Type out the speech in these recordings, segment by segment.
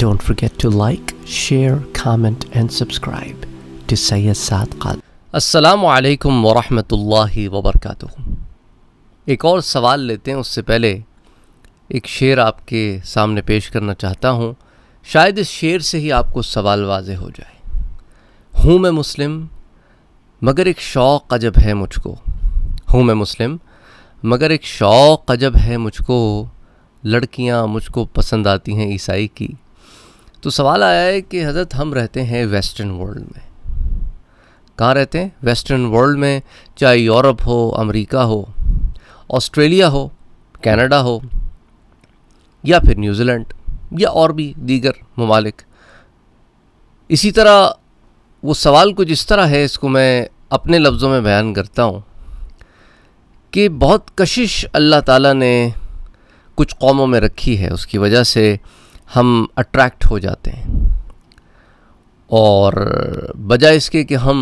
Don't forget to like, share, comment and subscribe to Assalamu alaikum wa rahmatullahi wa barakatuh. एक और सवाल लेते हैं उससे पहले एक शेर आपके सामने पेश करना चाहता हूँ शायद इस शेर से ही आपको सवाल वाज हो जाए हूँ मैं मुस्लिम मगर एक शौक़ अजब है मुझको हूँ मैं मुस्लिम मगर एक शौक़ अजब है मुझको लड़कियाँ मुझको पसंद आती हैं ईसाई की तो सवाल आया है कि हज़रत हम रहते हैं वेस्टर्न वर्ल्ड में कहाँ रहते हैं वेस्टर्न वर्ल्ड में चाहे यूरोप हो अमेरिका हो ऑस्ट्रेलिया हो कनाडा हो या फिर न्यूज़ीलैंड या और भी दीगर ममालिक इसी तरह वो सवाल कुछ इस तरह है इसको मैं अपने लफ्ज़ों में बयान करता हूँ कि बहुत कशिश अल्लाह ताला ने कुछ कौमों में रखी है उसकी वजह से हम अट्रैक्ट हो जाते हैं और बजाय इसके कि हम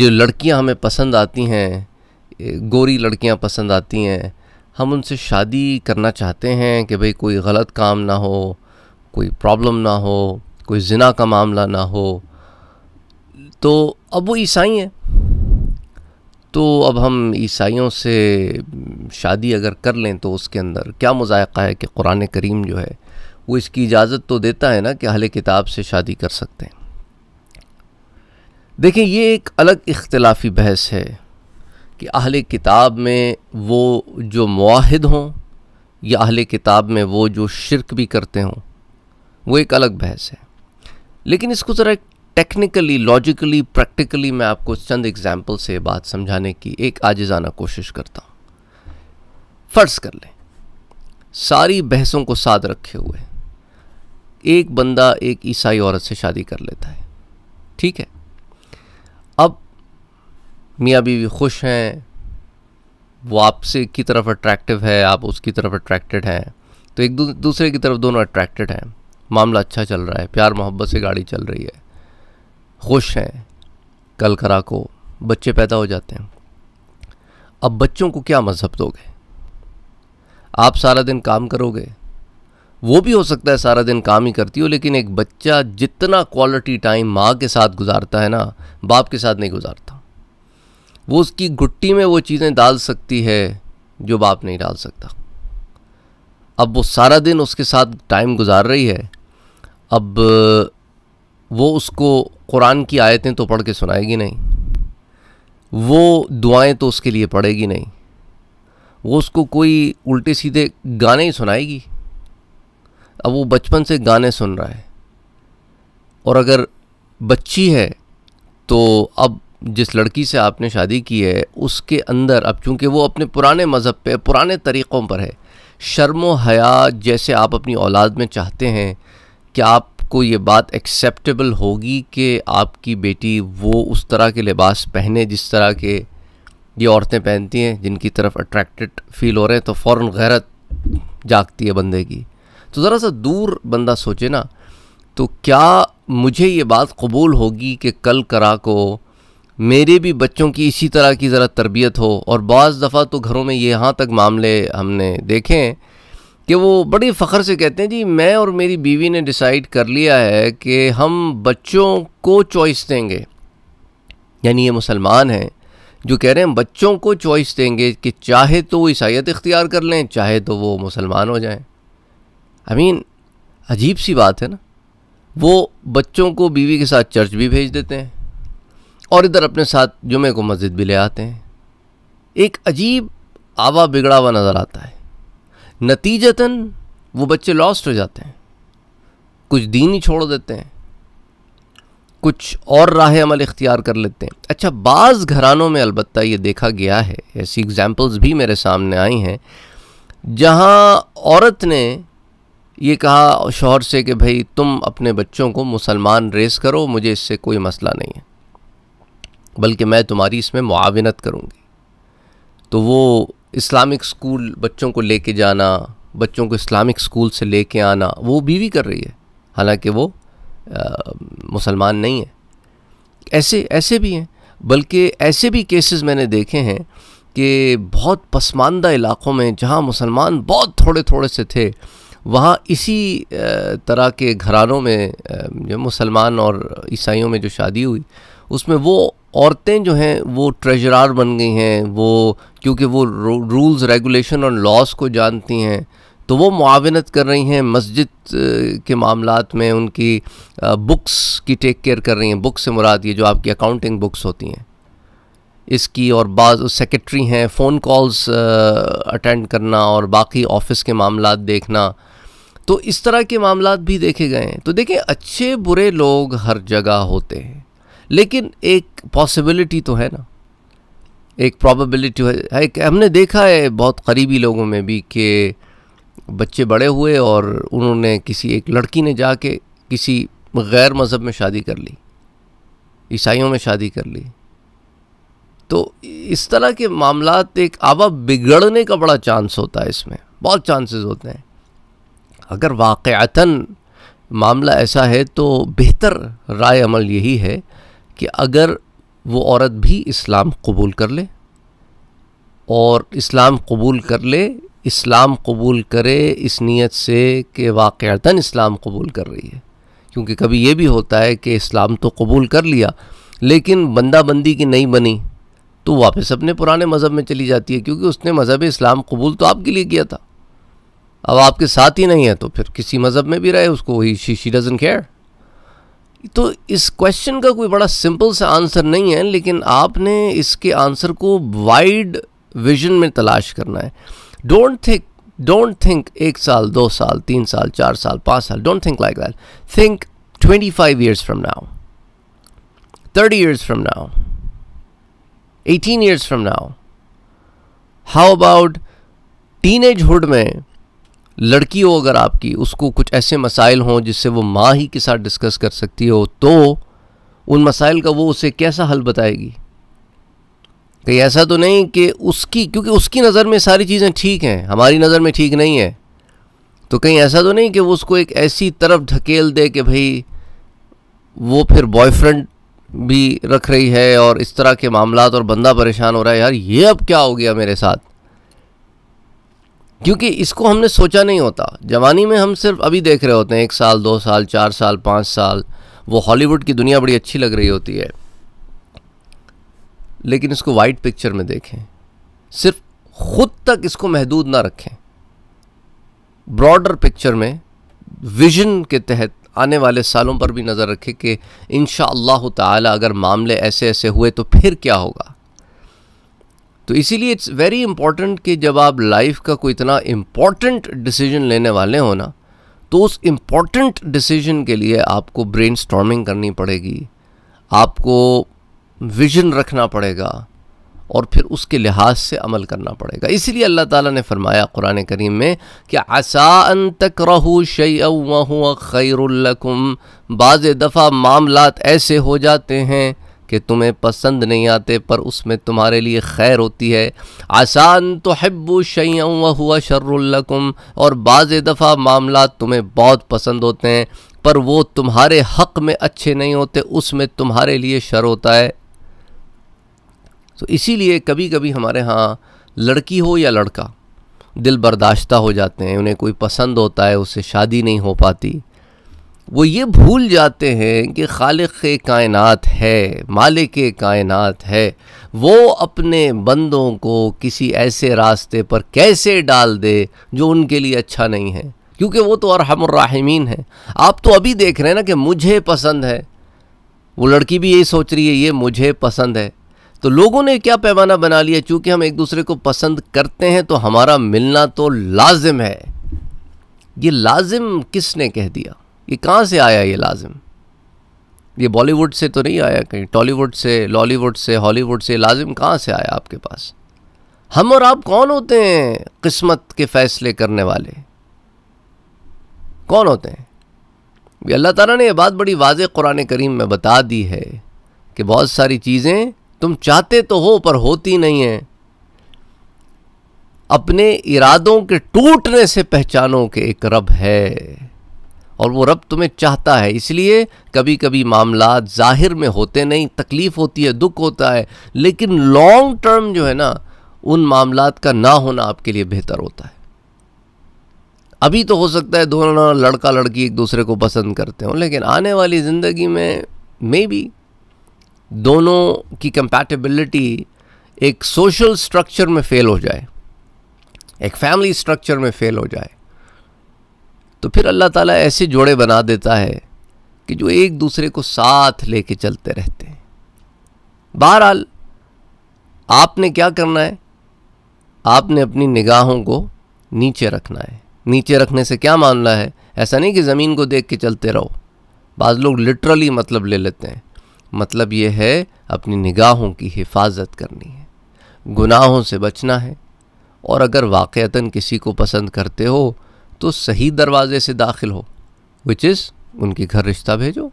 जो लड़कियां हमें पसंद आती हैं गोरी लड़कियां पसंद आती हैं हम उनसे शादी करना चाहते हैं कि भाई कोई गलत काम ना हो कोई प्रॉब्लम ना हो कोई जिना का मामला ना हो तो अब वो ईसाई हैं तो अब हम ईसाइयों से शादी अगर कर लें तो उसके अंदर क्या मज़ायक़ा है कि कुरान करीम जो है वो इसकी इजाज़त तो देता है ना कि अहल किताब से शादी कर सकते हैं देखें ये एक अलग इख्तलाफी बहस है कि अहले किताब में वो जो माहद हों या अहले किताब में वो जो शिरक भी करते हों वो एक अलग बहस है लेकिन इसको ज़रा एक टेक्निकली लॉजिकली प्रैक्टिकली मैं आपको चंद एग्जाम्पल से बात समझाने की एक आजिजाना कोशिश करता हूँ फ़र्ज़ कर लें सारी बहसों को साथ रखे हुए एक बंदा एक ईसाई औरत से शादी कर लेता है ठीक है अब मियाँ बीवी खुश हैं वो आपसे की तरफ अट्रैक्टिव है आप उसकी तरफ अट्रैक्टेड हैं तो एक दूसरे की तरफ दोनों अट्रैक्टेड हैं मामला अच्छा चल रहा है प्यार मोहब्बत से गाड़ी चल रही है खुश हैं कल करा को बच्चे पैदा हो जाते हैं अब बच्चों को क्या मजहब दोगे आप सारा दिन काम करोगे वो भी हो सकता है सारा दिन काम ही करती हो लेकिन एक बच्चा जितना क्वालिटी टाइम माँ के साथ गुजारता है ना बाप के साथ नहीं गुजारता वो उसकी गुट्टी में वो चीज़ें डाल सकती है जो बाप नहीं डाल सकता अब वो सारा दिन उसके साथ टाइम गुजार रही है अब वो उसको कुरान की आयतें तो पढ़ के सुनाएगी नहीं वो दुआएं तो उसके लिए पढ़ेगी नहीं वो उसको कोई उल्टे सीधे गाने ही सुनाएगी अब वो बचपन से गाने सुन रहा है और अगर बच्ची है तो अब जिस लड़की से आपने शादी की है उसके अंदर अब चूंकि वो अपने पुराने मज़हब पे पुराने तरीक़ों पर है शर्म हया जैसे आप अपनी औलाद में चाहते हैं कि आप आपको ये बात एक्सेप्टेबल होगी कि आपकी बेटी वो उस तरह के लिबास पहने जिस तरह के ये औरतें पहनती हैं जिनकी तरफ अट्रैक्टेड फील हो रहे हैं तो फ़ौर गैरत जागती है बंदे की तो ज़रा सा दूर बंदा सोचे ना तो क्या मुझे ये बात कबूल होगी कि कल करा को मेरे भी बच्चों की इसी तरह की ज़रा तरबियत हो और बज़ दफ़ा तो घरों में यहाँ तक मामले हमने देखे हैं कि वो बड़े फ़ख्र से कहते हैं जी मैं और मेरी बीवी ने डिसाइड कर लिया है कि हम बच्चों को चॉइस देंगे यानी ये मुसलमान हैं जो कह रहे हैं बच्चों को चॉइस देंगे कि चाहे तो वो ईसाइत इख्तियार कर लें चाहे तो वो मुसलमान हो जाएं आई मीन अजीब सी बात है ना वो बच्चों को बीवी के साथ चर्च भी भेज देते हैं और इधर अपने साथ जुमे को मस्जिद भी ले आते हैं एक अजीब आवा बिगड़ा हुआ नज़र आता है नतीजतन वो बच्चे लॉस्ट हो जाते हैं कुछ दीन ही छोड़ देते हैं कुछ और राह अमल इख्तियार कर लेते हैं अच्छा बाज़ घरानों में अलबत् ये देखा गया है ऐसी एग्ज़ाम्पल्स भी मेरे सामने आई हैं जहाँ औरत ने ये कहा शोहर से कि भाई तुम अपने बच्चों को मुसलमान रेस करो मुझे इससे कोई मसला नहीं है बल्कि मैं तुम्हारी इसमें मुआवनत करूँगी तो वो इस्लामिक स्कूल बच्चों को लेके जाना बच्चों को इस्लामिक स्कूल से लेके आना वो बीवी कर रही है हालांकि वो मुसलमान नहीं है ऐसे ऐसे भी हैं बल्कि ऐसे भी केसेस मैंने देखे हैं कि बहुत पसमानदा इलाक़ों में जहाँ मुसलमान बहुत थोड़े थोड़े से थे वहाँ इसी तरह के घरानों में जो मुसलमान और ईसाइयों में जो शादी हुई उसमें वो औरतें जो हैं वो ट्रेजरार बन गई हैं वो क्योंकि वो रूल्स रेगुलेशन और लॉस को जानती हैं तो वो मुआवनत कर रही हैं मस्जिद के मामलों में उनकी बुक्स की टेक केयर कर रही हैं बुक्स से मुराद ये जो आपकी अकाउंटिंग बुक्स होती हैं इसकी और बाज सेक्रेटरी हैं फ़ोन कॉल्स अटेंड करना और बाकी ऑफिस के मामला देखना तो इस तरह के मामला भी देखे गए हैं तो देखें अच्छे बुरे लोग हर जगह होते हैं लेकिन एक पॉसिबिलिटी तो है ना एक प्रॉबिलिटी है एक हमने देखा है बहुत करीबी लोगों में भी कि बच्चे बड़े हुए और उन्होंने किसी एक लड़की ने जाके किसी गैर मज़हब में शादी कर ली ईसाइयों में शादी कर ली तो इस तरह के मामला एक आवा बिगड़ने का बड़ा चांस होता है इसमें बहुत चांसेस होते हैं अगर वाक़ता मामला ऐसा है तो बेहतर राय अमल यही है कि अगर वो औरत भी इस्लाम कबूल कर ले और इस्लाम कबूल कर ले इस्लाम कबूल करे इस नीयत से कि वाक़ता इस्लाम कबूल कर रही है क्योंकि कभी ये भी होता है कि इस्लाम तो कबूल कर लिया लेकिन बंदा बंदी की नहीं बनी तो वापस अपने पुराने मज़हब में चली जाती है क्योंकि उसने मज़हब इस्लाम कबूल तो आपके लिए किया था अब आपके साथ ही नहीं है तो फिर किसी मज़हब में भी रहे उसको वही शीशी डजन खेड़ तो इस क्वेश्चन का कोई बड़ा सिंपल सा आंसर नहीं है लेकिन आपने इसके आंसर को वाइड विजन में तलाश करना है डोंट थिंक डोंट थिंक एक साल दो साल तीन साल चार साल पाँच साल don't think like that think twenty five years from now thirty years from now eighteen years from now how about teenagehood में लड़की हो अगर आपकी उसको कुछ ऐसे मसाइल हों जिससे वो माँ ही के साथ डिस्कस कर सकती हो तो उन मसाइल का वो उसे कैसा हल बताएगी कहीं ऐसा तो नहीं कि उसकी क्योंकि उसकी नज़र में सारी चीज़ें ठीक हैं हमारी नज़र में ठीक नहीं है तो कहीं ऐसा तो नहीं कि वो उसको एक ऐसी तरफ ढकेल दे कि भाई वो फिर बॉयफ्रेंड भी रख रही है और इस तरह के मामला और बंदा परेशान हो रहा है यार ये अब क्या हो गया मेरे साथ क्योंकि इसको हमने सोचा नहीं होता जवानी में हम सिर्फ अभी देख रहे होते हैं एक साल दो साल चार साल पाँच साल वो हॉलीवुड की दुनिया बड़ी अच्छी लग रही होती है लेकिन इसको वाइट पिक्चर में देखें सिर्फ खुद तक इसको महदूद ना रखें ब्रॉडर पिक्चर में विजन के तहत आने वाले सालों पर भी नज़र रखें कि इन ताला अगर मामले ऐसे ऐसे हुए तो फिर क्या होगा तो इसीलिए इट्स वेरी इंपॉर्टेंट कि जब आप लाइफ का कोई इतना इम्पॉर्टेंट डिसीजन लेने वाले हो ना तो उस इम्पॉर्टेंट डिसीजन के लिए आपको ब्रेन करनी पड़ेगी आपको विजन रखना पड़ेगा और फिर उसके लिहाज से अमल करना पड़ेगा इसीलिए अल्लाह ताला ने फरमाया कुरान करीम में कि आसान तक रहू शैम खैरकुम बाज़ दफ़ा मामलात ऐसे हो जाते हैं कि तुम्हें पसंद नहीं आते पर उसमें तुम्हारे लिए खैर होती है आसान तो हब्बू शैयों व हुआ शर्रकुम और बाज़ दफ़ा मामला तुम्हें बहुत पसंद होते हैं पर वो तुम्हारे हक़ में अच्छे नहीं होते उसमें तुम्हारे लिए शर होता है तो इसीलिए कभी कभी हमारे यहाँ लड़की हो या लड़का दिल बर्दाश्ता हो जाते हैं उन्हें कोई पसंद होता है उससे शादी नहीं हो पाती वो ये भूल जाते हैं कि खालिक कायनात है मालिक कायनात है वो अपने बंदों को किसी ऐसे रास्ते पर कैसे डाल दे जो उनके लिए अच्छा नहीं है क्योंकि वो तो अरहमराहिमीन है आप तो अभी देख रहे हैं ना कि मुझे पसंद है वो लड़की भी यही सोच रही है ये मुझे पसंद है तो लोगों ने क्या पैमाना बना लिया चूँकि हम एक दूसरे को पसंद करते हैं तो हमारा मिलना तो लाजिम है ये लाजिम किसने कह दिया ये कहाँ से आया ये लाजिम ये बॉलीवुड से तो नहीं आया कहीं टॉलीवुड से लॉलीवुड से हॉलीवुड से लाजिम कहाँ से आया आपके पास हम और आप कौन होते हैं किस्मत के फैसले करने वाले कौन होते हैं ये अल्लाह ताला ने यह बात बड़ी वाज कुरान करीम में बता दी है कि बहुत सारी चीज़ें तुम चाहते तो हो पर होती नहीं हैं अपने इरादों के टूटने से पहचानों के एक रब है और वो रब तुम्हें चाहता है इसलिए कभी कभी मामला ज़ाहिर में होते नहीं तकलीफ़ होती है दुख होता है लेकिन लॉन्ग टर्म जो है ना उन मामला का ना होना आपके लिए बेहतर होता है अभी तो हो सकता है दोनों लड़का लड़की एक दूसरे को पसंद करते हो लेकिन आने वाली ज़िंदगी में मे बी दोनों की कंपैटिबिलिटी एक सोशल स्ट्रक्चर में फ़ेल हो जाए एक फैमिली स्ट्रक्चर में फ़ेल हो जाए तो फिर अल्लाह ताला ऐसे जोड़े बना देता है कि जो एक दूसरे को साथ लेके चलते रहते हैं बहरहाल आपने क्या करना है आपने अपनी निगाहों को नीचे रखना है नीचे रखने से क्या मामला है ऐसा नहीं कि ज़मीन को देख के चलते रहो बाद लोग लिटरली मतलब ले लेते हैं मतलब ये है अपनी निगाहों की हिफाजत करनी है गुनाहों से बचना है और अगर वाक़ता किसी को पसंद करते हो तो सही दरवाज़े से दाखिल हो विच इज़ उनके घर रिश्ता भेजो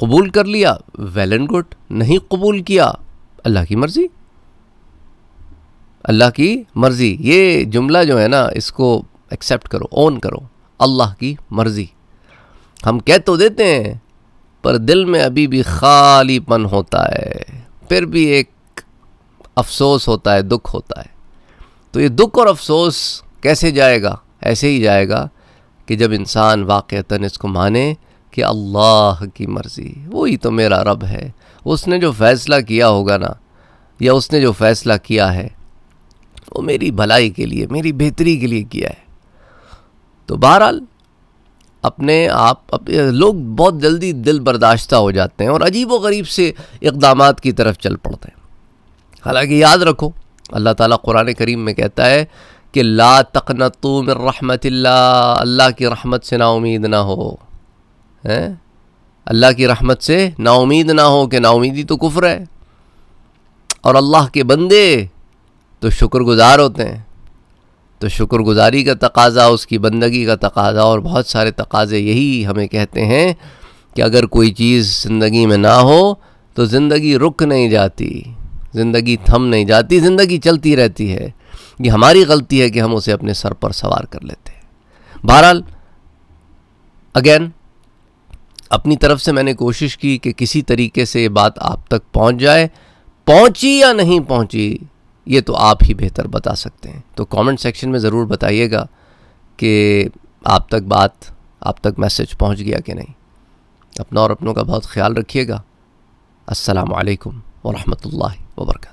कबूल कर लिया वेल एंड गुड नहीं कबूल किया अल्लाह की मर्ज़ी अल्लाह की मर्ज़ी ये जुमला जो है ना इसको एक्सेप्ट करो ओन करो अल्लाह की मर्ज़ी हम कह तो देते हैं पर दिल में अभी भी खालीपन होता है फिर भी एक अफसोस होता है दुख होता है तो ये दुख और अफसोस कैसे जाएगा ऐसे ही जाएगा कि जब इंसान वाक़ता इसको माने कि अल्लाह की मर्ज़ी वही तो मेरा रब है उसने जो फ़ैसला किया होगा ना या उसने जो फ़ैसला किया है वो मेरी भलाई के लिए मेरी बेहतरी के लिए किया है तो बहरहाल अपने आप अप, लोग बहुत जल्दी दिल बर्दाश्त हो जाते हैं और अजीब व गरीब से इकदाम की तरफ चल पड़ते हैं हालांकि याद रखो अल्लाह ताला कुरान करीम में कहता है कि ला तकन तुम रहमत अल्लाह की रहमत से ना उम्मीद ना हो हैं अल्लाह की रहमत से ना उम्मीद ना हो कि नाउमीदी तो कुफ्र है और अल्लाह के बंदे तो शुक्रगुजार होते हैं तो शुक्रगुजारी का तकाज़ा उसकी बंदगी का तकाज़ा और बहुत सारे तकाज़े यही हमें कहते हैं कि अगर कोई चीज़ ज़िंदगी में ना हो तो ज़िंदगी रुक नहीं जाती ज़िंदगी थम नहीं जाती ज़िंदगी चलती रहती है ये हमारी गलती है कि हम उसे अपने सर पर सवार कर लेते हैं बहरहाल अगेन अपनी तरफ से मैंने कोशिश की कि किसी तरीके से ये बात आप तक पहुंच जाए पहुंची या नहीं पहुंची ये तो आप ही बेहतर बता सकते हैं तो कमेंट सेक्शन में ज़रूर बताइएगा कि आप तक बात आप तक मैसेज पहुंच गया कि नहीं अपना और अपनों का बहुत ख्याल रखिएगा असलकम वरहमल वर्का